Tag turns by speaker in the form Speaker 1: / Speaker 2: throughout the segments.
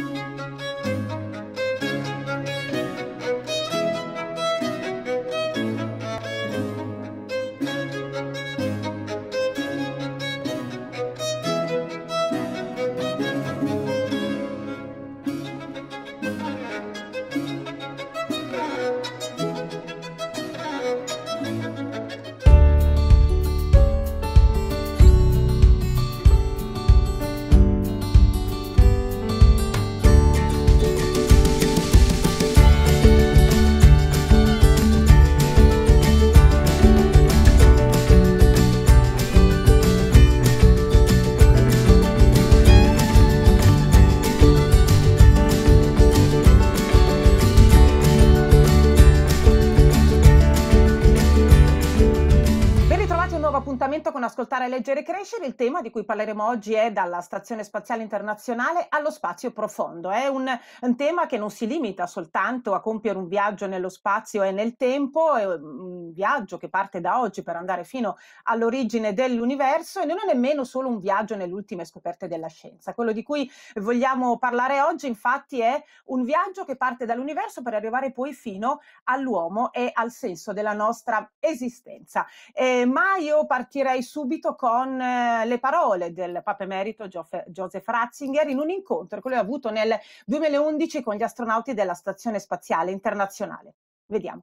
Speaker 1: Música Leggere e Crescere, il tema di cui parleremo oggi è dalla Stazione Spaziale Internazionale allo spazio profondo. È un, un tema che non si limita soltanto a compiere un viaggio nello spazio e nel tempo, è un viaggio che parte da oggi per andare fino all'origine dell'universo e non è nemmeno solo un viaggio nelle ultime scoperte della scienza. Quello di cui vogliamo parlare oggi infatti è un viaggio che parte dall'universo per arrivare poi fino all'uomo e al senso della nostra esistenza. Eh, ma io partirei subito con eh, le parole del Papa Emerito Joseph Ratzinger in un incontro che lui ha avuto nel 2011 con gli astronauti della Stazione Spaziale Internazionale. Vediamo.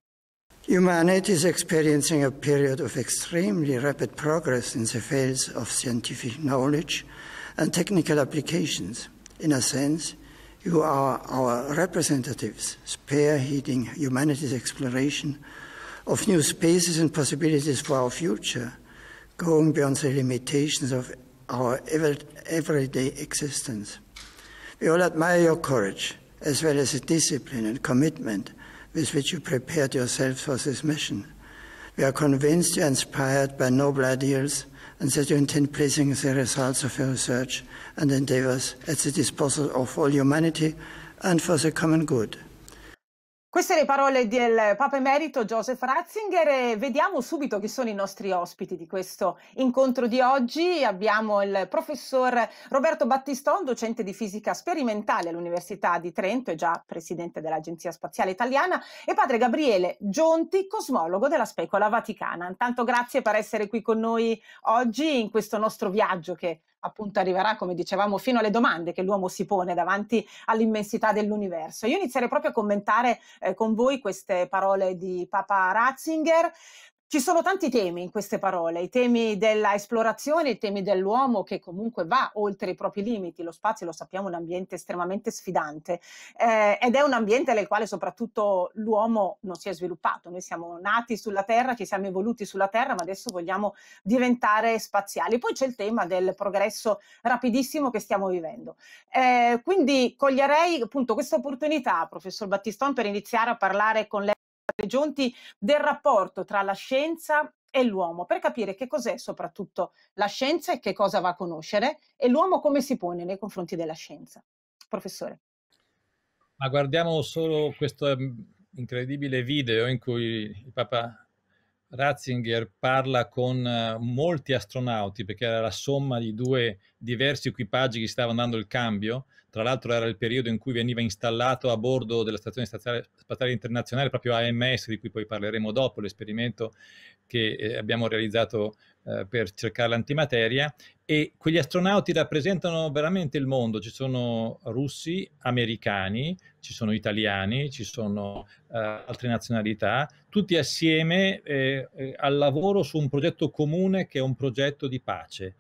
Speaker 2: Humanity is experiencing a period of extremely rapid progress in the fields of scientific knowledge and technical applications. In a sense, you are our representatives, spearheading humanity's exploration of new spaces and possibilities for our future – going beyond the limitations of our everyday existence. We all admire your courage, as well as the discipline and commitment with which you prepared yourself for this mission. We are convinced you are inspired by noble ideals and that you intend placing the results of your research and endeavors at the disposal of all humanity and for the common good.
Speaker 1: Queste le parole del Papa Emerito Joseph Ratzinger e vediamo subito chi sono i nostri ospiti di questo incontro di oggi. Abbiamo il professor Roberto Battiston, docente di fisica sperimentale all'Università di Trento e già presidente dell'Agenzia Spaziale Italiana e padre Gabriele Gionti, cosmologo della Specola Vaticana. Intanto grazie per essere qui con noi oggi in questo nostro viaggio che appunto arriverà, come dicevamo, fino alle domande che l'uomo si pone davanti all'immensità dell'universo. Io inizierei proprio a commentare eh, con voi queste parole di Papa Ratzinger ci sono tanti temi in queste parole, i temi dell'esplorazione, i temi dell'uomo che comunque va oltre i propri limiti, lo spazio lo sappiamo è un ambiente estremamente sfidante eh, ed è un ambiente nel quale soprattutto l'uomo non si è sviluppato, noi siamo nati sulla Terra, ci siamo evoluti sulla Terra ma adesso vogliamo diventare spaziali. Poi c'è il tema del progresso rapidissimo che stiamo vivendo. Eh, quindi coglierei appunto questa opportunità, professor Battiston, per iniziare a parlare con lei. Giunti del rapporto tra la scienza e l'uomo per capire che cos'è soprattutto la scienza e che cosa va a conoscere e l'uomo come si pone nei confronti della scienza. Professore.
Speaker 3: Ma guardiamo solo questo ehm, incredibile video in cui il Papa Ratzinger parla con eh, molti astronauti, perché era la somma di due diversi equipaggi che stavano dando il cambio, tra l'altro era il periodo in cui veniva installato a bordo della Stazione Spaziale, Internazionale proprio AMS, di cui poi parleremo dopo, l'esperimento che eh, abbiamo realizzato eh, per cercare l'antimateria. E quegli astronauti rappresentano veramente il mondo. Ci sono russi, americani, ci sono italiani, ci sono eh, altre nazionalità, tutti assieme eh, eh, al lavoro su un progetto comune che è un progetto di pace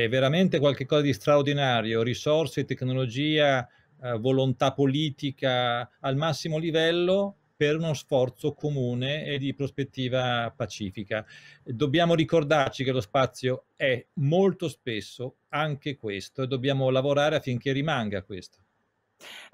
Speaker 3: è veramente qualcosa di straordinario, risorse, tecnologia, eh, volontà politica al massimo livello per uno sforzo comune e di prospettiva pacifica. Dobbiamo ricordarci che lo spazio è molto spesso anche questo e dobbiamo lavorare affinché rimanga questo.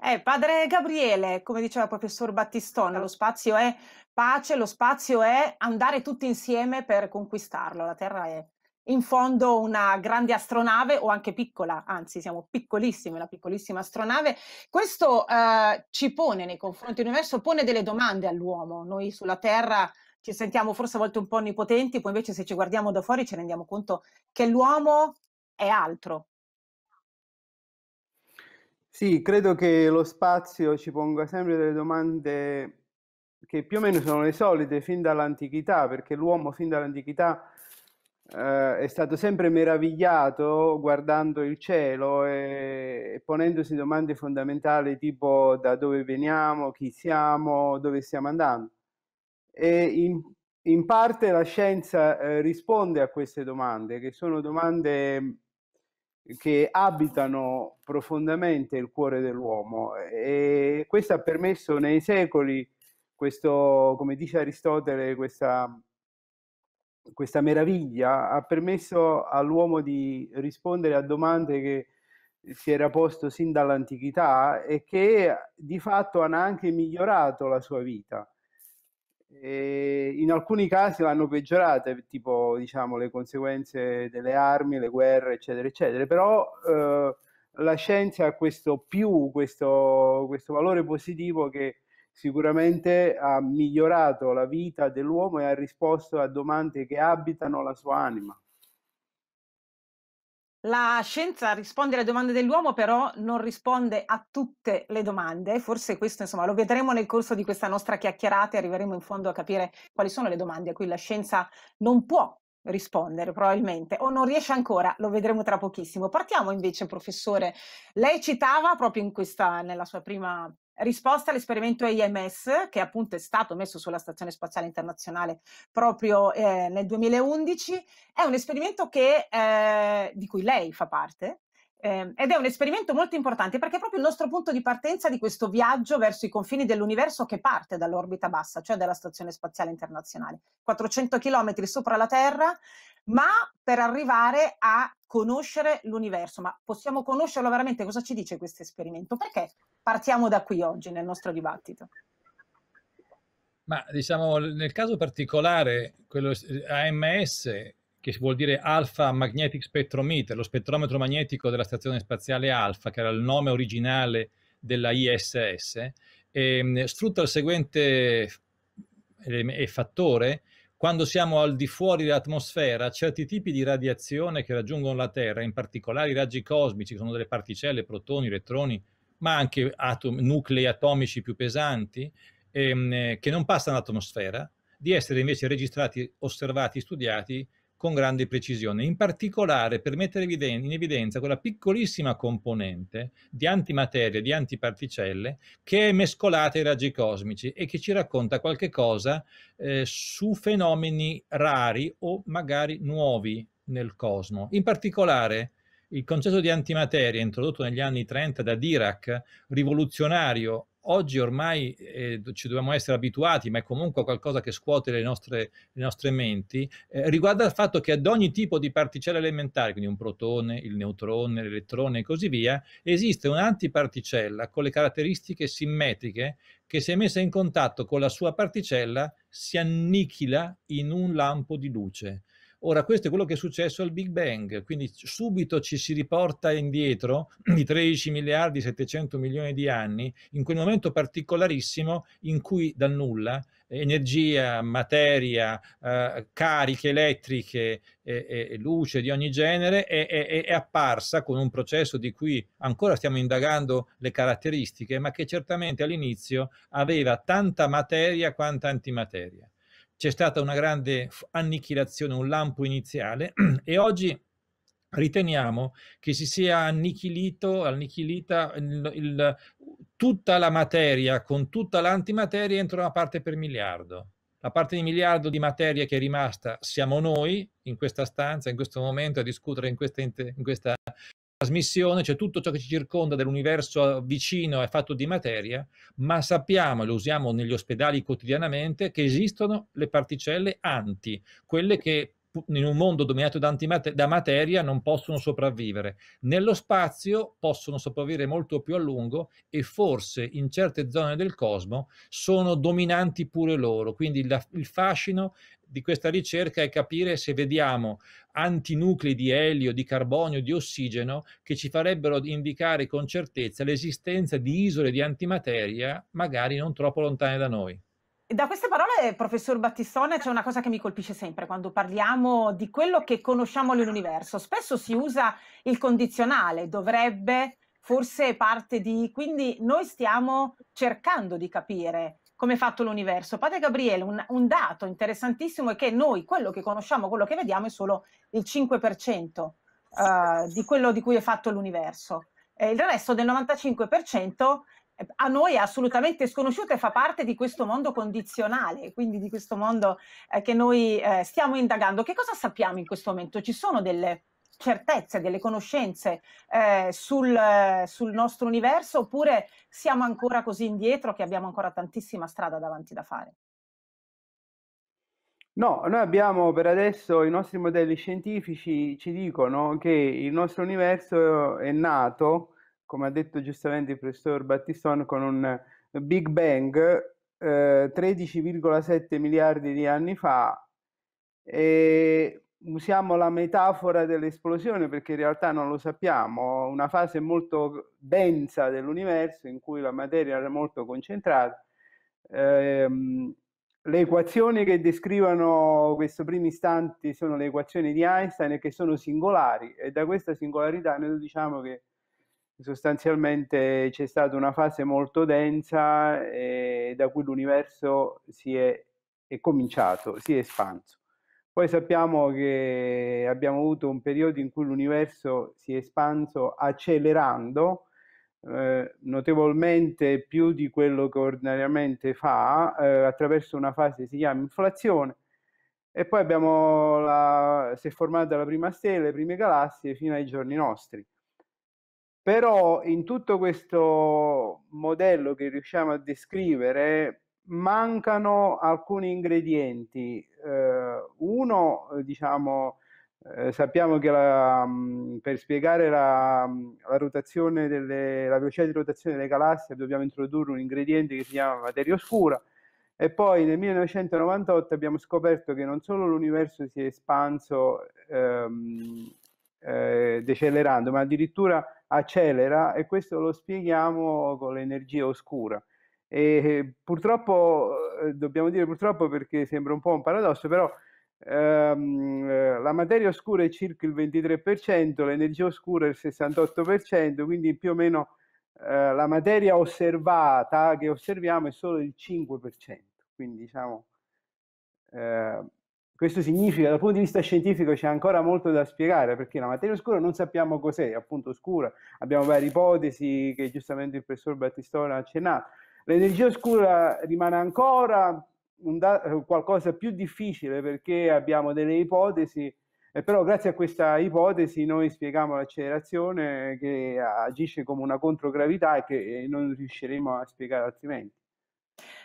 Speaker 1: Eh, padre Gabriele, come diceva il professor Battistone, lo spazio è pace, lo spazio è andare tutti insieme per conquistarlo, la terra è in fondo una grande astronave o anche piccola, anzi siamo piccolissimi, una piccolissima astronave. Questo eh, ci pone nei confronti dell'universo, pone delle domande all'uomo. Noi sulla Terra ci sentiamo forse a volte un po' onnipotenti, poi invece se ci guardiamo da fuori ci rendiamo conto che l'uomo è altro.
Speaker 2: Sì, credo che lo spazio ci ponga sempre delle domande che più o meno sono le solite fin dall'antichità, perché l'uomo fin dall'antichità eh, è stato sempre meravigliato guardando il cielo e, e ponendosi domande fondamentali tipo da dove veniamo, chi siamo, dove stiamo andando. E in, in parte la scienza eh, risponde a queste domande, che sono domande che abitano profondamente il cuore dell'uomo e questo ha permesso nei secoli, questo, come dice Aristotele, questa questa meraviglia ha permesso all'uomo di rispondere a domande che si era posto sin dall'antichità e che di fatto hanno anche migliorato la sua vita. E in alcuni casi l'hanno peggiorata, tipo diciamo, le conseguenze delle armi, le guerre, eccetera, eccetera, però eh, la scienza ha questo più, questo, questo valore positivo che sicuramente ha migliorato la vita dell'uomo e ha risposto a domande che abitano la sua anima.
Speaker 1: La scienza risponde alle domande dell'uomo, però non risponde a tutte le domande. Forse questo, insomma, lo vedremo nel corso di questa nostra chiacchierata e arriveremo in fondo a capire quali sono le domande a cui la scienza non può rispondere probabilmente o non riesce ancora, lo vedremo tra pochissimo. Partiamo invece, professore, lei citava proprio in questa, nella sua prima risposta all'esperimento EMS che appunto è stato messo sulla Stazione Spaziale Internazionale proprio eh, nel 2011. È un esperimento che, eh, di cui lei fa parte. Eh, ed è un esperimento molto importante perché è proprio il nostro punto di partenza di questo viaggio verso i confini dell'universo che parte dall'orbita bassa, cioè dalla Stazione Spaziale Internazionale. 400 km sopra la Terra, ma per arrivare a conoscere l'universo. Ma possiamo conoscerlo veramente? Cosa ci dice questo esperimento? Perché partiamo da qui oggi nel nostro dibattito?
Speaker 3: Ma diciamo, nel caso particolare, quello AMS, che vuol dire Alpha Magnetic Spectrometer, lo spettrometro magnetico della stazione spaziale Alpha, che era il nome originale della ISS, e, ehm, sfrutta il seguente fattore quando siamo al di fuori dell'atmosfera, certi tipi di radiazione che raggiungono la Terra, in particolare i raggi cosmici, che sono delle particelle, protoni, elettroni, ma anche atomi, nuclei atomici più pesanti, ehm, eh, che non passano all'atmosfera, di essere invece registrati, osservati, studiati con grande precisione, in particolare per mettere in evidenza quella piccolissima componente di antimateria, di antiparticelle, che è mescolata ai raggi cosmici e che ci racconta qualche cosa eh, su fenomeni rari o magari nuovi nel cosmo. In particolare il concetto di antimateria introdotto negli anni 30 da Dirac, rivoluzionario oggi ormai eh, ci dobbiamo essere abituati, ma è comunque qualcosa che scuote le nostre, le nostre menti, eh, riguarda il fatto che ad ogni tipo di particella elementare, quindi un protone, il neutrone, l'elettrone e così via, esiste un'antiparticella con le caratteristiche simmetriche che se messa in contatto con la sua particella si annichila in un lampo di luce. Ora, questo è quello che è successo al Big Bang, quindi subito ci si riporta indietro di 13 miliardi 700 milioni di anni, in quel momento particolarissimo in cui dal nulla energia, materia, eh, cariche elettriche e, e, luce di ogni genere è, è, è, apparsa con un processo di cui ancora stiamo indagando le caratteristiche, ma che certamente all'inizio aveva tanta materia quanta antimateria c'è stata una grande annichilazione, un lampo iniziale e oggi riteniamo che si sia annichilito, annichilita il, il, tutta la materia con tutta l'antimateria entro una parte per miliardo. La parte di miliardo di materia che è rimasta siamo noi in questa stanza, in questo momento, a discutere in questa, in questa trasmissione, cioè tutto ciò che ci circonda dell'universo eh, vicino è fatto di materia, ma sappiamo, e lo usiamo negli ospedali quotidianamente, che esistono le particelle anti, quelle che in un mondo dominato da, da materia non possono sopravvivere. Nello spazio possono sopravvivere molto più a lungo e forse in certe zone del cosmo sono dominanti pure loro. Quindi la, il fascino di questa ricerca è capire se vediamo antinuclei di elio, di carbonio, di ossigeno che ci farebbero indicare con certezza l'esistenza di isole di antimateria magari non troppo lontane da noi.
Speaker 1: Da queste parole, professor Battistone, c'è una cosa che mi colpisce sempre quando parliamo di quello che conosciamo nell'universo. Spesso si usa il condizionale, dovrebbe, forse parte di... Quindi noi stiamo cercando di capire come è fatto l'universo. Padre Gabriele, un, un dato interessantissimo è che noi, quello che conosciamo, quello che vediamo, è solo il 5% eh, di quello di cui è fatto l'universo. Eh, il resto del 95% eh, a noi è assolutamente sconosciuto e fa parte di questo mondo condizionale, quindi di questo mondo eh, che noi eh, stiamo indagando. Che cosa sappiamo in questo momento? Ci sono delle certezze, delle conoscenze eh, sul, sul nostro universo oppure siamo ancora così indietro che abbiamo ancora tantissima strada davanti da fare?
Speaker 2: No, noi abbiamo per adesso i nostri modelli scientifici ci dicono che il nostro universo è nato come ha detto giustamente il professor Battistone, con un Big Bang eh, 13,7 miliardi di anni fa e usiamo la metafora dell'esplosione perché in realtà non lo sappiamo, una fase molto densa dell'universo in cui la materia era molto concentrata. Eh, le equazioni che descrivono questo primo istante sono le equazioni di Einstein e che sono singolari e da questa singolarità noi diciamo che sostanzialmente c'è stata una fase molto densa e eh, da cui l'universo si è, è cominciato, si è espanso. Poi sappiamo che abbiamo avuto un periodo in cui l'universo si è espanso accelerando eh, notevolmente più di quello che ordinariamente fa eh, attraverso una fase che si chiama inflazione e poi abbiamo la, si è formata la prima stella, le prime galassie fino ai giorni nostri. Però in tutto questo modello che riusciamo a descrivere mancano alcuni ingredienti. Eh, uno, diciamo, eh, sappiamo che la, mm, per spiegare la, mm, la, rotazione delle, la velocità di rotazione delle galassie dobbiamo introdurre un ingrediente che si chiama materia oscura e poi nel 1998 abbiamo scoperto che non solo l'universo si è espanso ehm, eh, decelerando, ma addirittura accelera e questo lo spieghiamo con l'energia oscura. E eh, purtroppo, eh, dobbiamo dire purtroppo perché sembra un po' un paradosso, però ehm, eh, la materia oscura è circa il 23%, l'energia oscura è il 68%, quindi più o meno eh, la materia osservata che osserviamo è solo il 5%, quindi diciamo eh, questo significa, dal punto di vista scientifico, c'è ancora molto da spiegare, perché la materia oscura non sappiamo cos'è, appunto oscura, abbiamo varie ipotesi che giustamente il professor Battistone ha accennato. L'energia oscura rimane ancora da- qualcosa più difficile perché abbiamo delle ipotesi, eh, però grazie a questa ipotesi noi spieghiamo l'accelerazione che agisce come una controgravità e che non riusciremo a spiegare altrimenti.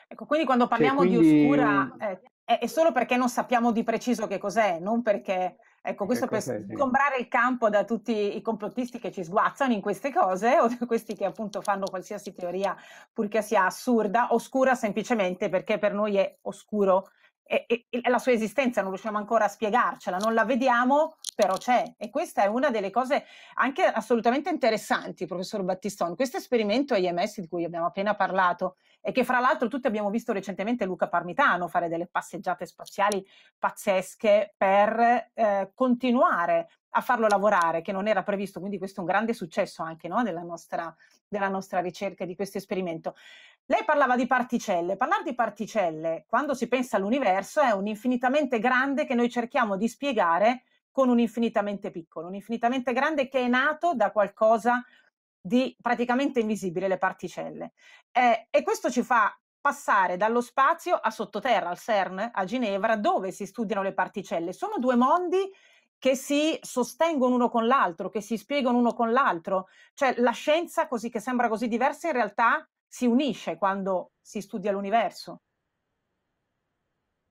Speaker 1: Ecco, quindi quando parliamo cioè, quindi, di oscura, eh, è, è solo perché non sappiamo di preciso che cos'è, non perché... Ecco, questo per sgombrare il campo da tutti i complottisti che ci sguazzano in queste cose o da questi che appunto fanno qualsiasi teoria purché sia assurda, oscura semplicemente perché per noi è oscuro e, e, la sua esistenza non riusciamo ancora a spiegarcela, non la vediamo, però c'è. E questa è una delle cose anche assolutamente interessanti, professor Battiston. Questo esperimento IMS di cui abbiamo appena parlato e che fra l'altro tutti abbiamo visto recentemente Luca Parmitano fare delle passeggiate spaziali pazzesche per eh, continuare a farlo lavorare, che non era previsto, quindi questo è un grande successo anche no, della, nostra, della nostra ricerca, di questo esperimento. Lei parlava di particelle. Parlare di particelle, quando si pensa all'universo, è un infinitamente grande che noi cerchiamo di spiegare con un infinitamente piccolo, un infinitamente grande che è nato da qualcosa di praticamente invisibile, le particelle. Eh, e questo ci fa passare dallo spazio a sottoterra, al CERN, a Ginevra, dove si studiano le particelle. Sono due mondi che si sostengono uno con l'altro, che si spiegano uno con l'altro. Cioè la scienza, così che sembra così diversa, in realtà si unisce quando si studia l'universo.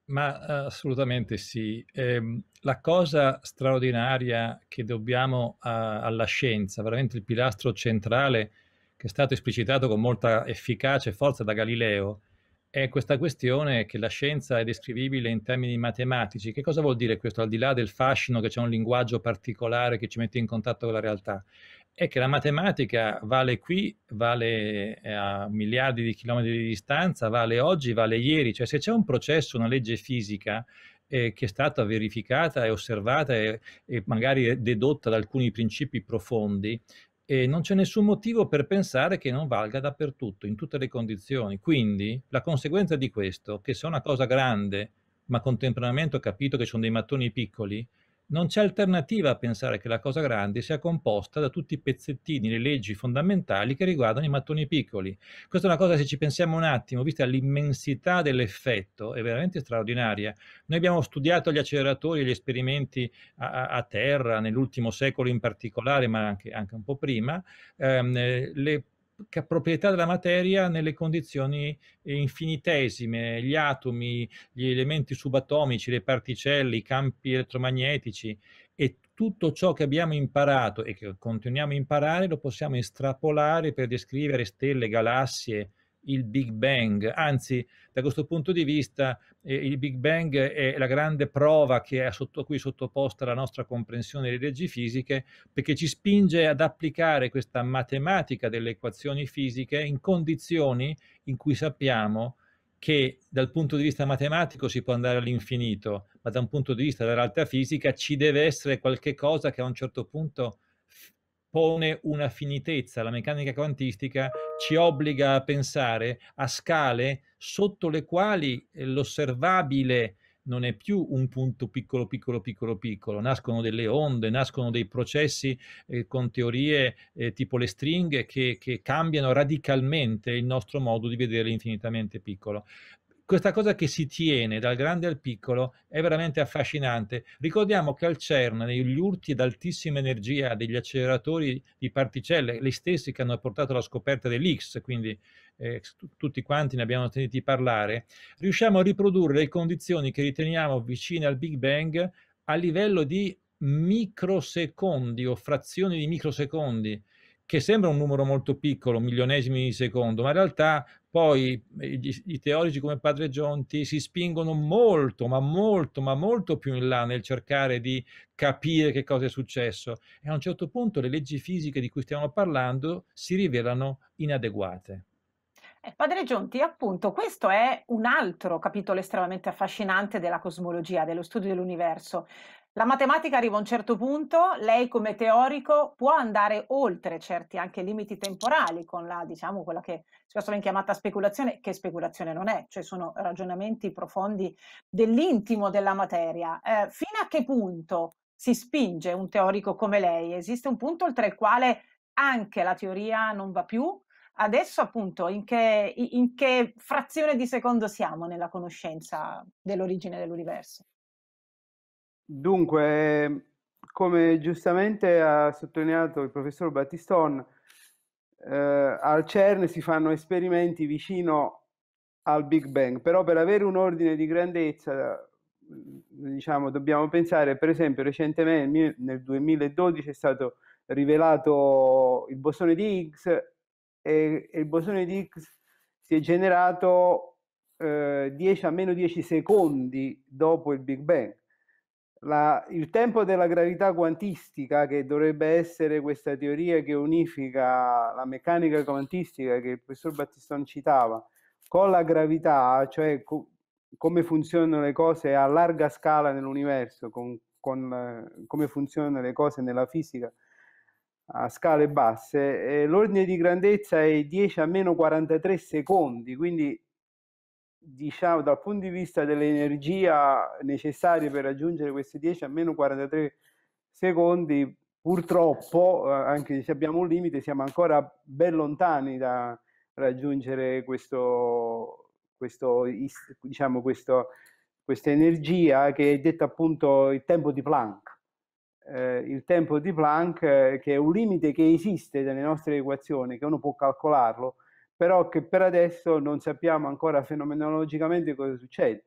Speaker 3: Ma eh, assolutamente sì. Eh, la cosa straordinaria che dobbiamo a, alla scienza, veramente il pilastro centrale che è stato esplicitato con molta efficacia e forza da Galileo, è questa questione che la scienza è descrivibile in termini matematici. Che cosa vuol dire questo? Al di là del fascino che c'è un linguaggio particolare che ci mette in contatto con la realtà, è che la matematica vale qui, vale eh, a miliardi di chilometri di distanza, vale oggi, vale ieri, cioè se c'è un processo, una legge fisica eh, che è stata verificata e osservata e, e magari dedotta da alcuni principi profondi, e eh, non c'è nessun motivo per pensare che non valga dappertutto, in tutte le condizioni. Quindi la conseguenza di questo, che se è una cosa grande, ma contemporaneamente ho capito che sono dei mattoni piccoli, non c'è alternativa a pensare che la cosa grande sia composta da tutti i pezzettini, le leggi fondamentali che riguardano i mattoni piccoli. Questa è una cosa, se ci pensiamo un attimo, vista l'immensità dell'effetto, è veramente straordinaria. Noi abbiamo studiato gli acceleratori e gli esperimenti a, a, terra, nell'ultimo secolo in particolare, ma anche, anche un po' prima, ehm, le proprietà della materia nelle condizioni eh, infinitesime, gli atomi, gli elementi subatomici, le particelle, i campi elettromagnetici e tutto ciò che abbiamo imparato e che continuiamo a imparare lo possiamo estrapolare per descrivere stelle, galassie, il Big Bang, anzi da questo punto di vista eh, il Big Bang è la grande prova che è sotto, cui è sottoposta la nostra comprensione delle leggi fisiche perché ci spinge ad applicare questa matematica delle equazioni fisiche in condizioni in cui sappiamo che dal punto di vista matematico si può andare all'infinito, ma da un punto di vista della realtà fisica ci deve essere qualche cosa che a un certo punto pone una finitezza, la meccanica quantistica ci obbliga a pensare a scale sotto le quali eh, l'osservabile non è più un punto piccolo, piccolo, piccolo, piccolo, nascono delle onde, nascono dei processi eh, con teorie eh, tipo le stringhe che, che, cambiano radicalmente il nostro modo di vedere l'infinitamente piccolo questa cosa che si tiene dal grande al piccolo è veramente affascinante. Ricordiamo che al CERN, negli urti ad altissima energia degli acceleratori di particelle, gli stessi che hanno portato alla scoperta dell'X, quindi eh, tutti quanti ne abbiamo sentiti parlare, riusciamo a riprodurre le condizioni che riteniamo vicine al Big Bang a livello di microsecondi o frazioni di microsecondi che sembra un numero molto piccolo, milionesimi di secondo, ma in realtà poi i teorici come Padre Gionti si spingono molto, ma molto, ma molto più in là nel cercare di capire che cosa è successo e a un certo punto le leggi fisiche di cui stiamo parlando si rivelano inadeguate.
Speaker 1: Eh, padre Gionti, appunto, questo è un altro capitolo estremamente affascinante della cosmologia, dello studio dell'universo. La matematica arriva a un certo punto, lei come teorico può andare oltre certi anche limiti temporali con la, diciamo, quella che spesso viene chiamata speculazione, che speculazione non è, cioè sono ragionamenti profondi dell'intimo della materia. Eh, fino a che punto si spinge un teorico come lei? Esiste un punto oltre il quale anche la teoria non va più? Adesso appunto in che, in che frazione di secondo siamo nella conoscenza dell'origine dell'universo?
Speaker 2: Dunque, come giustamente ha sottolineato il professor Battiston, eh, al CERN si fanno esperimenti vicino al Big Bang, però per avere un ordine di grandezza, mm, diciamo, dobbiamo pensare, per esempio, recentemente nel 2012 è stato rivelato il bosone di Higgs e, e il bosone di Higgs si è generato eh, 10 a meno 10 secondi dopo il Big Bang la, il tempo della gravità quantistica, che dovrebbe essere questa teoria che unifica la meccanica quantistica che il professor Battistone citava, con la gravità, cioè co- come funzionano le cose a larga scala nell'universo, con, con, eh, come funzionano le cose nella fisica a scale basse, eh, l'ordine di grandezza è 10 a meno 43 secondi, quindi diciamo, dal punto di vista dell'energia necessaria per raggiungere questi 10 a meno 43 secondi, purtroppo, eh, anche se abbiamo un limite, siamo ancora ben lontani da raggiungere questo, questo, diciamo, questo, questa energia che è detta appunto il tempo di Planck. Eh, il tempo di Planck, eh, che è un limite che esiste nelle nostre equazioni, che uno può calcolarlo, però che per adesso non sappiamo ancora fenomenologicamente cosa succede.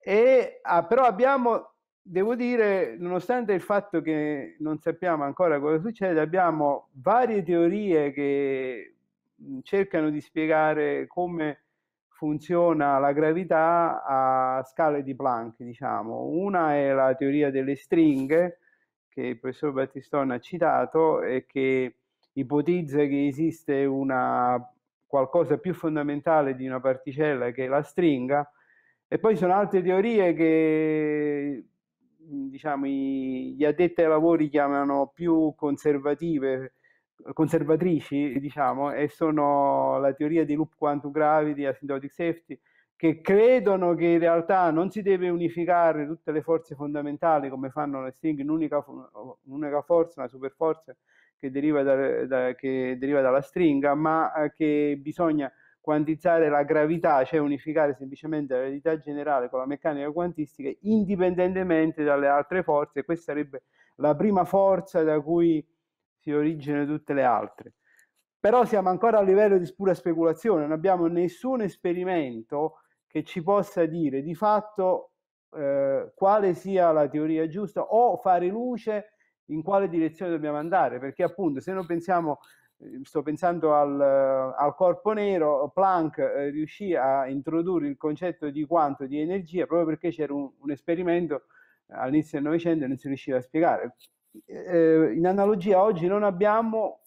Speaker 2: E, ah, però abbiamo, devo dire, nonostante il fatto che non sappiamo ancora cosa succede, abbiamo varie teorie che mm, cercano di spiegare come funziona la gravità a scale di Planck, diciamo. Una è la teoria delle stringhe, che il professor Battistone ha citato, e che ipotizza che esiste una qualcosa più fondamentale di una particella che è la stringa, e poi sono altre teorie che diciamo, gli addetti ai lavori chiamano più conservative, conservatrici, diciamo, e sono la teoria di loop quantum gravity, asymptotic safety, che credono che in realtà non si deve unificare tutte le forze fondamentali come fanno le stringhe in un'unica, un'unica forza, una superforza, che deriva, da, da, che deriva dalla stringa, ma eh, che bisogna quantizzare la gravità, cioè unificare semplicemente la l'eredità generale con la meccanica quantistica indipendentemente dalle altre forze. Questa sarebbe la prima forza da cui si originano tutte le altre. Però siamo ancora a livello di pura speculazione, non abbiamo nessun esperimento che ci possa dire di fatto eh, quale sia la teoria giusta o fare luce in quale direzione dobbiamo andare, perché appunto se noi pensiamo, eh, sto pensando al, eh, al corpo nero, Planck eh, riuscì a introdurre il concetto di quanto di energia proprio perché c'era un, un esperimento all'inizio del Novecento e non si riusciva a spiegare. Eh, eh in analogia oggi non abbiamo,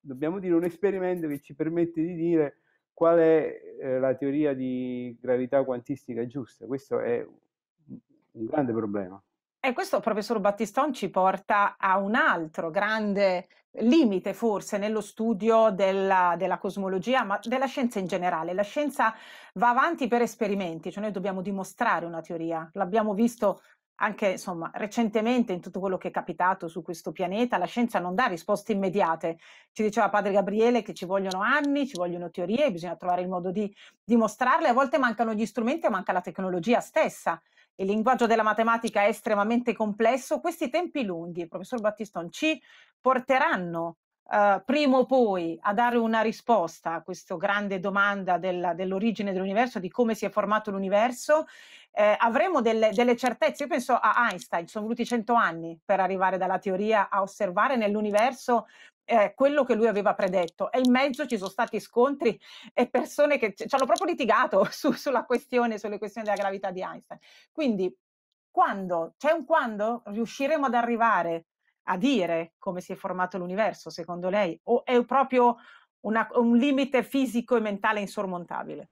Speaker 2: dobbiamo dire, un esperimento che ci permette di dire qual è eh, la teoria di gravità quantistica giusta. Questo è un grande problema.
Speaker 1: E questo, professor Battiston, ci porta a un altro grande limite forse nello studio della, della, cosmologia, ma della scienza in generale. La scienza va avanti per esperimenti, cioè noi dobbiamo dimostrare una teoria. L'abbiamo visto anche insomma, recentemente in tutto quello che è capitato su questo pianeta, la scienza non dà risposte immediate. Ci diceva padre Gabriele che ci vogliono anni, ci vogliono teorie, bisogna trovare il modo di dimostrarle. A volte mancano gli strumenti, e manca la tecnologia stessa il linguaggio della matematica è estremamente complesso, questi tempi lunghi, professor Battiston, ci porteranno eh, prima o poi a dare una risposta a questa grande domanda della, dell'origine dell'universo, di come si è formato l'universo, eh, avremo delle, delle, certezze. Io penso a Einstein, ci sono voluti cento anni per arrivare dalla teoria a osservare nell'universo eh, quello che lui aveva predetto e in mezzo ci sono stati scontri e persone che ci hanno proprio litigato su, sulla questione, sulle questioni della gravità di Einstein. Quindi quando? C'è un quando? Riusciremo ad arrivare a dire come si è formato l'universo, secondo lei? O è proprio una, un limite fisico e mentale insormontabile?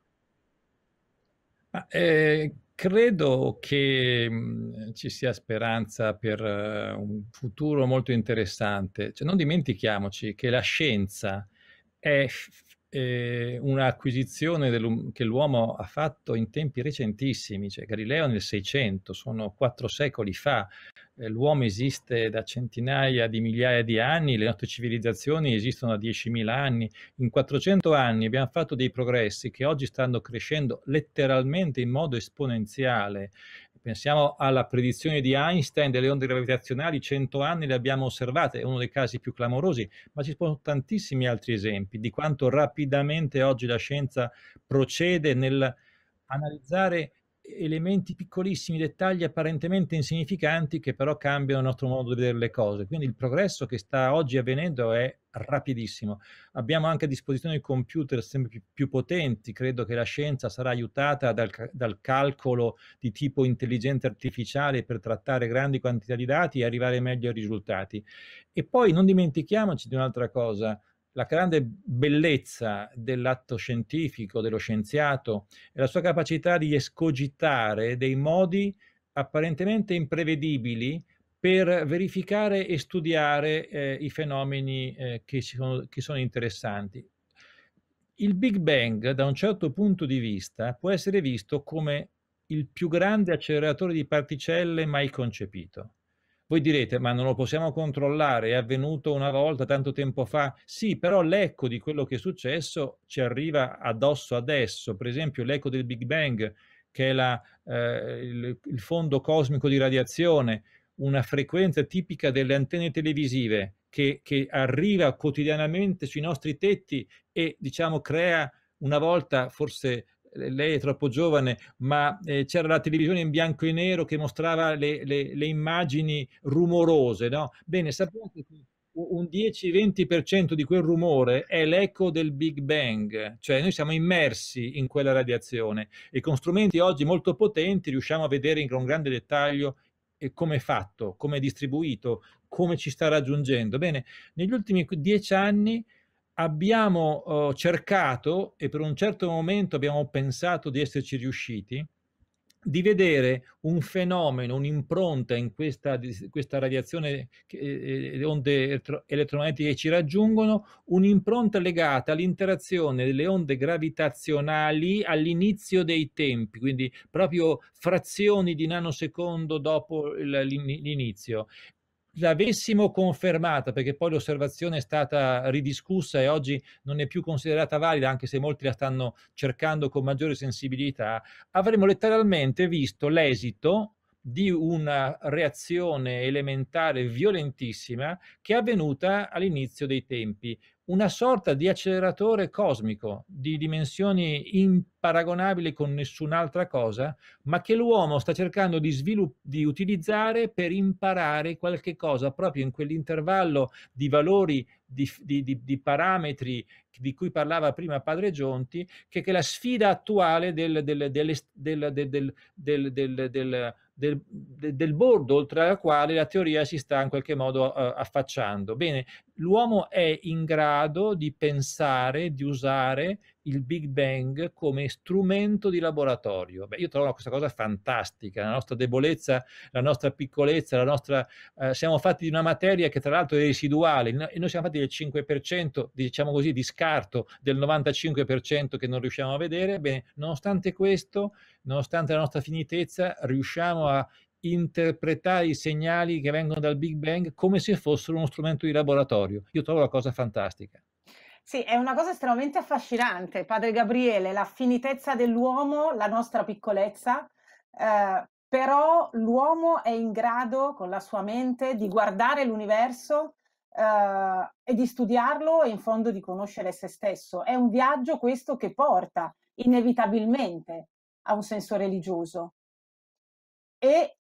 Speaker 3: Eh, Credo che mhmm, ci sia speranza per eh, un futuro molto interessante. Cioè, non dimentichiamoci che la scienza è f- eh, un'acquisizione che l'uomo ha fatto in tempi recentissimi, cioè Galileo nel 600, sono quattro secoli fa, eh, l'uomo esiste da centinaia di migliaia di anni, le nostre civilizzazioni esistono da 10.000 anni, in 400 anni abbiamo fatto dei progressi che oggi stanno crescendo letteralmente in modo esponenziale Pensiamo alla predizione di Einstein delle onde gravitazionali, 100 anni le abbiamo osservate, è uno dei casi più clamorosi, ma ci sono tantissimi altri esempi di quanto rapidamente oggi la scienza procede nel analizzare elementi piccolissimi, dettagli apparentemente insignificanti che però cambiano il nostro modo di vedere le cose. Quindi il progresso che sta oggi avvenendo è rapidissimo. Abbiamo anche a disposizione computer sempre più, più potenti, credo che la scienza sarà aiutata dal, dal, calcolo di tipo intelligenza artificiale per trattare grandi quantità di dati e arrivare meglio ai risultati. E poi non dimentichiamoci di un'altra cosa, la grande bellezza dell'atto scientifico, dello scienziato, è la sua capacità di escogitare dei modi apparentemente imprevedibili per verificare e studiare eh, i fenomeni eh, che, sono, che sono interessanti. Il Big Bang, da un certo punto di vista, può essere visto come il più grande acceleratore di particelle mai concepito. Voi direte, ma non lo possiamo controllare, è avvenuto una volta tanto tempo fa. Sì, però l'eco di quello che è successo ci arriva addosso adesso. Per esempio l'eco del Big Bang, che è la, eh, il, il fondo cosmico di radiazione, una frequenza tipica delle antenne televisive che, che, arriva quotidianamente sui nostri tetti e diciamo crea una volta forse lei è troppo giovane, ma eh, c'era la televisione in bianco e nero che mostrava le, le, le immagini rumorose, no? Bene, sapete che un 10-20% di quel rumore è l'eco del Big Bang, cioè noi siamo immersi in quella radiazione e con strumenti oggi molto potenti riusciamo a vedere con grande dettaglio eh, come è fatto, come è distribuito, come ci sta raggiungendo. Bene, negli ultimi dieci anni abbiamo eh, cercato, e per un certo momento abbiamo pensato di esserci riusciti, di vedere un fenomeno, un'impronta in questa, questa radiazione, le onde elettromagnetiche che ci raggiungono, un'impronta legata all'interazione delle onde gravitazionali all'inizio dei tempi, quindi proprio frazioni di nanosecondo dopo l'inizio l'avessimo confermata, perché poi l'osservazione è stata ridiscussa e oggi non è più considerata valida, anche se molti la stanno cercando con maggiore sensibilità, avremmo letteralmente visto l'esito di una reazione elementare violentissima che è avvenuta all'inizio dei tempi, una sorta di acceleratore cosmico di dimensioni imparagonabili con nessun'altra cosa, ma che l'uomo sta cercando di, svilupp- di utilizzare per imparare qualche cosa proprio in quell'intervallo di valori, di, di, di parametri di cui parlava prima Padre Gionti, che, che è la sfida attuale del, del, del, del del, de, del, bordo oltre alla quale la teoria si sta in qualche modo uh, affacciando. Bene, l'uomo è in grado di pensare, di usare il Big Bang come strumento di laboratorio. Beh, io trovo questa cosa fantastica, la nostra debolezza, la nostra piccolezza, la nostra, eh, siamo fatti di una materia che tra l'altro è residuale, e noi siamo fatti del 5%, diciamo così, di scarto, del 95% che non riusciamo a vedere. Bene, nonostante questo, nonostante la nostra finitezza, riusciamo a interpretare i segnali che vengono dal Big Bang come se fossero uno strumento di laboratorio. Io trovo la cosa fantastica.
Speaker 1: Sì, è una cosa estremamente affascinante, padre Gabriele, la finitezza dell'uomo, la nostra piccolezza, eh, però l'uomo è in grado con la sua mente di guardare l'universo eh, e di studiarlo e in fondo di conoscere se stesso. È un viaggio questo che porta inevitabilmente a un senso religioso. E,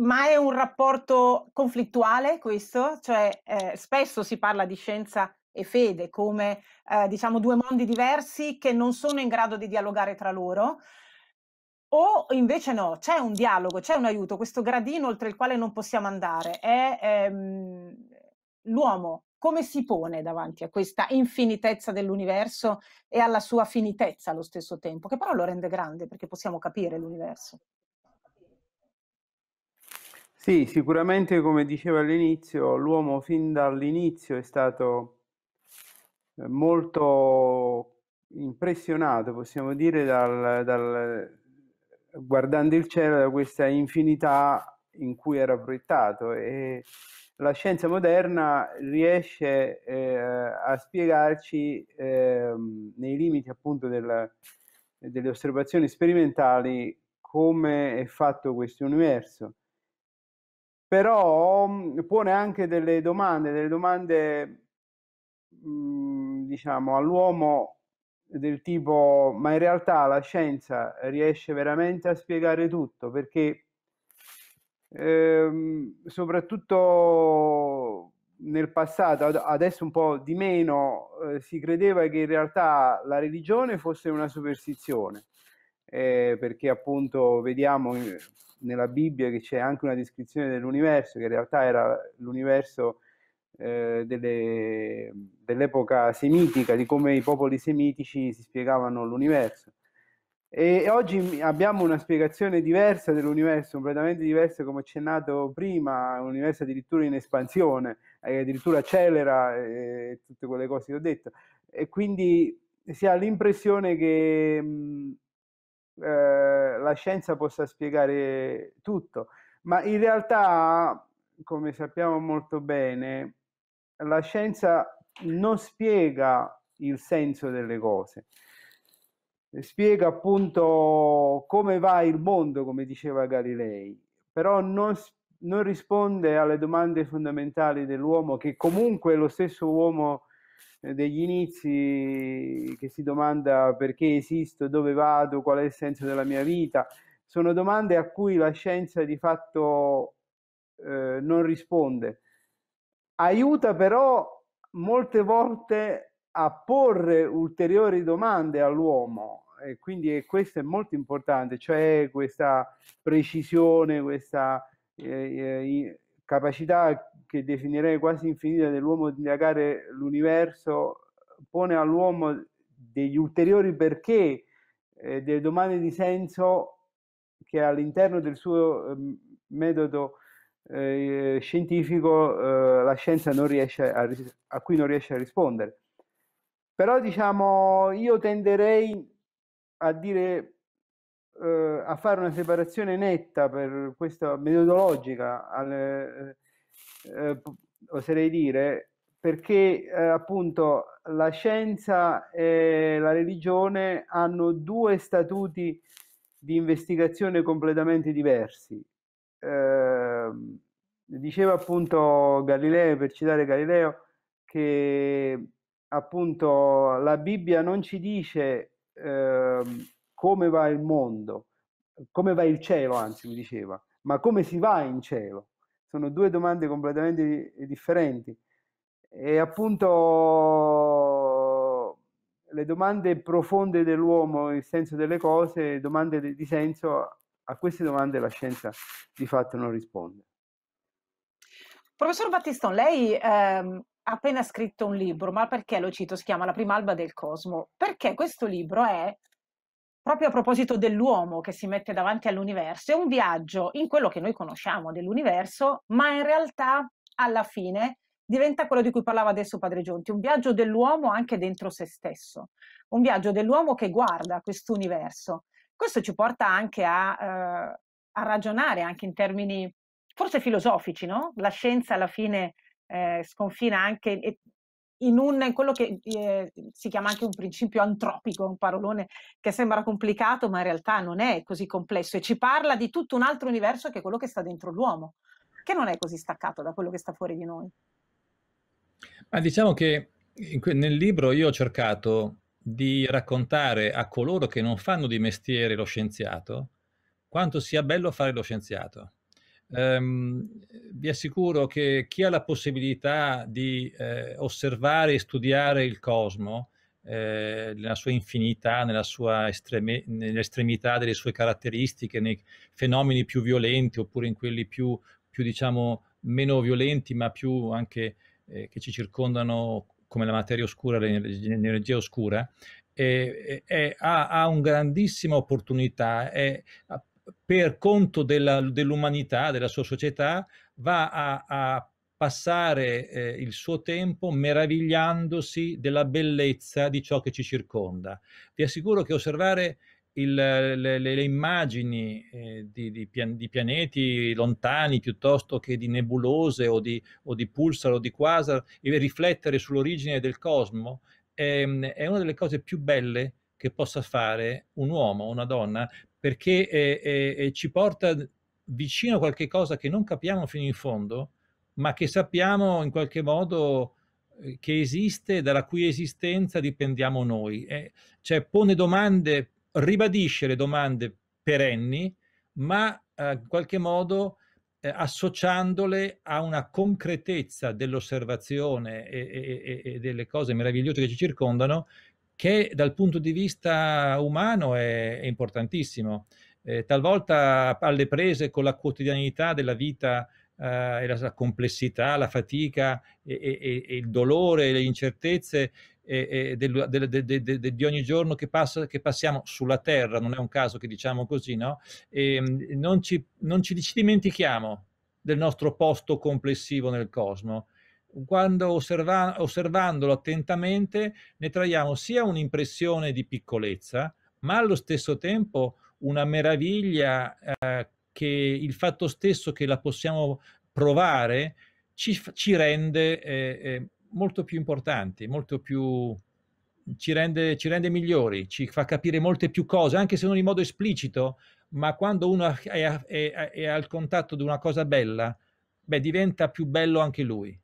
Speaker 1: ma è un rapporto conflittuale questo, cioè eh, spesso si parla di scienza e fede come eh, diciamo due mondi diversi che non sono in grado di dialogare tra loro. O invece no, c'è un dialogo, c'è un aiuto, questo gradino oltre il quale non possiamo andare è ehm, l'uomo, come si pone davanti a questa infinitezza dell'universo e alla sua finitezza allo stesso tempo, che però lo rende grande perché possiamo capire l'universo.
Speaker 2: Sì, sicuramente come diceva all'inizio, l'uomo fin dall'inizio è stato eh, molto impressionato, possiamo dire, dal, dal, guardando il cielo da questa infinità in cui era proiettato e la scienza moderna riesce eh, a spiegarci eh, nei limiti appunto della, delle osservazioni sperimentali come è fatto questo universo però mm, pone anche delle domande, delle domande Mhmm, diciamo, all'uomo del tipo ma in realtà la scienza riesce veramente a spiegare tutto perché ehm, soprattutto nel passato, adesso un po' di meno, eh, si credeva che in realtà la religione fosse una superstizione, eh, perché appunto vediamo nella Bibbia che c'è anche una descrizione dell'universo, che in realtà era l'universo eh, delle, dell'epoca semitica, di come i popoli semitici si spiegavano l'universo. E oggi abbiamo una spiegazione diversa dell'universo, completamente diversa come accennato prima, un universo addirittura in espansione, eh, addirittura accelera eh, tutte quelle cose che ho detto. E quindi si ha l'impressione che mh, eh, la scienza possa spiegare tutto, ma in realtà, come sappiamo molto bene, la scienza non spiega il senso delle cose, spiega appunto come va il mondo, come diceva Galilei, però non, non risponde alle domande fondamentali dell'uomo, che comunque è lo stesso uomo eh, degli inizi che si domanda perché esisto, dove vado, qual è il senso della mia vita, sono domande a cui la scienza di fatto eh, non risponde aiuta però molte volte a porre ulteriori domande all'uomo e quindi questo è molto importante, cioè questa precisione, questa eh, eh capacità che definirei quasi infinita dell'uomo di indagare l'universo pone all'uomo degli ulteriori perché, eh, delle domande di senso che all'interno del suo eh, metodo eh, scientifico eh, la scienza non riesce a, a cui non riesce a rispondere. Però diciamo, io tenderei a dire eh, a fare una separazione netta per questa metodologica, alle, eh, eh oserei dire, perché eh, appunto la scienza e la religione hanno due statuti di investigazione completamente diversi eh, diceva appunto Galileo, per citare Galileo, che appunto la Bibbia non ci dice eh, come va il mondo, come va il cielo, anzi mi diceva, ma come si va in cielo. Sono due domande completamente differenti. E appunto le domande profonde dell'uomo, il senso delle cose, domande di senso a queste domande la scienza di fatto non risponde.
Speaker 1: Professor Battiston, lei ehm, ha appena scritto un libro, ma perché lo cito? Si chiama La prima alba del cosmo. Perché questo libro è, proprio a proposito dell'uomo che si mette davanti all'universo, è un viaggio in quello che noi conosciamo dell'universo, ma in realtà alla fine diventa quello di cui parlava adesso Padre Giunti, un viaggio dell'uomo anche dentro se stesso, un viaggio dell'uomo che guarda questo universo questo ci porta anche a, eh, a ragionare anche in termini forse filosofici, no? La scienza alla fine eh, sconfina anche in, un, in quello che eh, si chiama anche un principio antropico, un parolone che sembra complicato, ma in realtà non è così complesso e ci parla di tutto un altro universo che è quello che sta dentro l'uomo, che non è così staccato da quello che sta fuori di noi.
Speaker 3: Ma diciamo che nel libro io ho cercato di raccontare a coloro che non fanno di mestiere lo scienziato quanto sia bello fare lo scienziato. Um, vi assicuro che chi ha la possibilità di eh, osservare e studiare il cosmo eh, nella sua infinità, nella sua estreme, nell'estremità delle sue caratteristiche, nei fenomeni più violenti oppure in quelli più, più diciamo, meno violenti ma più anche eh, che ci circondano come la materia oscura, l'energia oscura, è, è, ha, ha un grandissima opportunità, è, per conto dell'umanità, della sua società, va a, a passare eh, il suo tempo meravigliandosi della bellezza di ciò che ci circonda. Vi assicuro che osservare il, le, le, le, immagini eh, di, di, pian, di, pianeti lontani piuttosto che di nebulose o di, o di pulsar o di quasar e riflettere sull'origine del cosmo è, ehm, è, una delle cose più belle che possa fare un uomo o una donna perché è, eh, è, eh, eh, ci porta vicino a qualche cosa che non capiamo fino in fondo ma che sappiamo in qualche modo che esiste, dalla cui esistenza dipendiamo noi. Eh, cioè pone domande ribadisce le domande perenni, ma eh, in qualche modo eh, associandole a una concretezza dell'osservazione e, e, e, delle cose meravigliose che ci circondano, che dal punto di vista umano è, è importantissimo. Eh, talvolta alle prese con la quotidianità della vita eh, e la, la, complessità, la fatica e, e, e il dolore, le incertezze eh, del, del, del, di ogni giorno che, passa, che, passiamo sulla Terra, non è un caso che diciamo così, no? E, ehm, non, ci, non ci, ci dimentichiamo del nostro posto complessivo nel cosmo. Quando osserva, osservandolo attentamente ne traiamo sia un'impressione di piccolezza, ma allo stesso tempo una meraviglia eh, che il fatto stesso che la possiamo provare ci, ci rende eh, eh molto più importanti, molto più ci rende, ci rende, migliori, ci fa capire molte più cose, anche se non in modo esplicito, ma quando uno è, è, è al contatto di una cosa bella, beh, diventa più bello anche lui.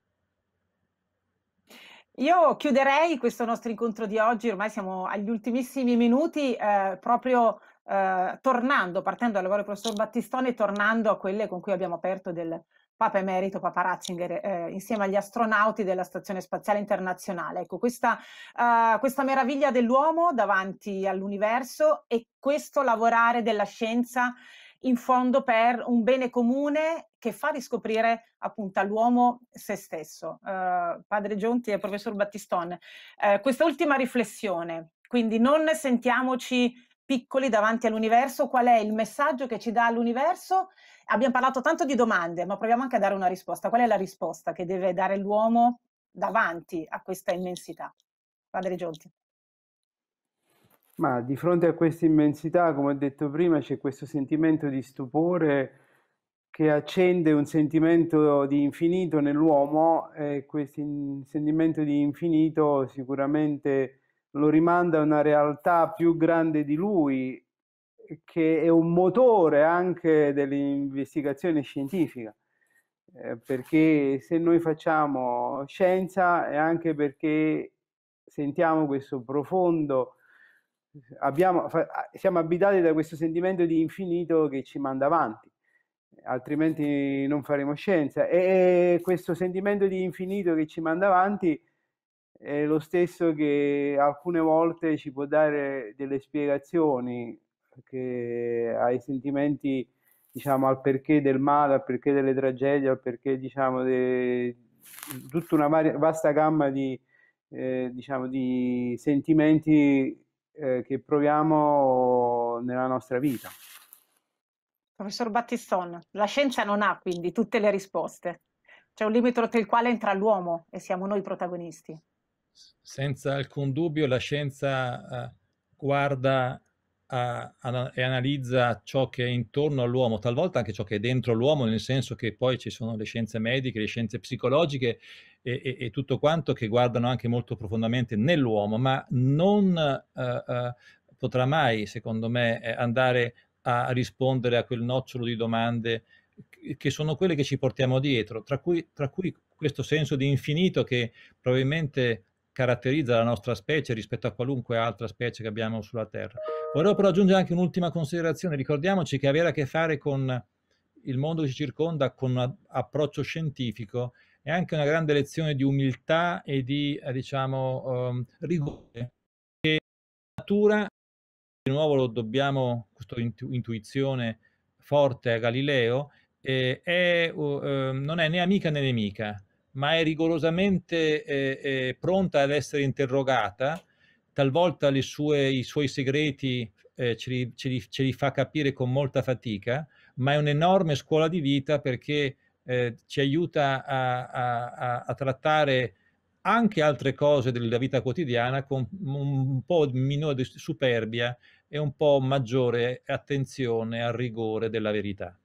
Speaker 1: Io chiuderei questo nostro incontro di oggi, ormai siamo agli ultimissimi minuti, eh, proprio eh, tornando, partendo dal lavoro del professor Battistone, tornando a quelle con cui abbiamo aperto del, Papa Emerito, Papa Ratzinger, eh, insieme agli astronauti della Stazione Spaziale Internazionale. Ecco, questa, uh, questa meraviglia dell'uomo davanti all'universo e questo lavorare della scienza in fondo per un bene comune che fa riscoprire appunto all'uomo se stesso. Uh, padre Giunti e professor Battistone, uh, questa ultima riflessione, quindi non sentiamoci piccoli davanti all'universo, qual è il messaggio che ci dà l'universo? Abbiamo parlato tanto di domande, ma proviamo anche a dare una risposta. Qual è la risposta che deve dare l'uomo davanti a questa immensità? Padre Giolti.
Speaker 2: Ma di fronte a questa immensità, come ho detto prima, c'è questo sentimento di stupore che accende un sentimento di infinito nell'uomo e questo sentimento di infinito sicuramente lo rimanda a una realtà più grande di lui, che è un motore anche dell'investigazione scientifica. Eh, perché se noi facciamo scienza è anche perché sentiamo questo profondo, abbiamo, siamo abitati da questo sentimento di infinito che ci manda avanti, altrimenti non faremo scienza. E questo sentimento di infinito che ci manda avanti è lo stesso che alcune volte ci può dare delle spiegazioni ai sentimenti, diciamo, al perché del male, al perché delle tragedie, al perché, diciamo, di tutta una varia, vasta gamma di, eh, diciamo, di sentimenti eh, che proviamo nella nostra vita. Professor Battiston, la
Speaker 1: scienza non ha quindi tutte le risposte. C'è un limite oltre il quale entra l'uomo e siamo noi protagonisti
Speaker 3: senza alcun dubbio la scienza eh, guarda eh, e analizza ciò che è intorno all'uomo, talvolta anche ciò che è dentro l'uomo, nel senso che poi ci sono le scienze mediche, le scienze psicologiche e, e, e tutto quanto che guardano anche molto profondamente nell'uomo, ma non uh, uh, potrà mai, secondo me, andare a rispondere a quel nocciolo di domande che sono quelle che ci portiamo dietro, tra cui, tra cui questo senso di infinito che probabilmente caratterizza la nostra specie rispetto a qualunque altra specie che abbiamo sulla Terra. Volevo però aggiungere anche un'ultima considerazione, ricordiamoci che avere a che fare con il mondo che ci circonda con un approccio scientifico è anche una grande lezione di umiltà e di, eh, diciamo, um, rigore. Che natura, di nuovo lo dobbiamo, questa intu- intuizione forte a Galileo, eh, è, uh, uh, non è né amica né nemica, ma è rigorosamente eh, eh, pronta ad essere interrogata, talvolta sue, i suoi segreti eh, ce, li, ce, li, ce, li, fa capire con molta fatica, ma è un'enorme scuola di vita perché eh, ci aiuta a, a, a, trattare anche altre cose della vita quotidiana con un po' minore superbia e un po' maggiore attenzione al rigore della verità.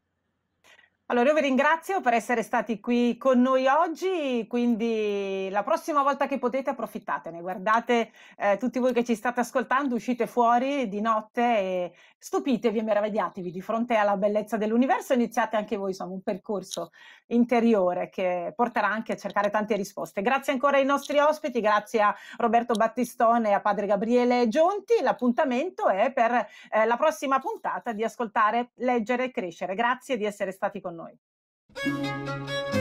Speaker 1: Allora, io vi ringrazio per essere stati qui con noi oggi, quindi la prossima volta che potete approfittatene, guardate eh, tutti voi che ci state ascoltando, uscite fuori di notte e stupitevi e meravigliatevi di fronte alla bellezza dell'universo, iniziate anche voi insomma, un percorso interiore che porterà anche a cercare tante risposte. Grazie ancora ai nostri ospiti, grazie a Roberto Battistone e a padre Gabriele Gionti, l'appuntamento è per eh, la prossima puntata di Ascoltare, Leggere e Crescere. Grazie di essere stati con noi. নয়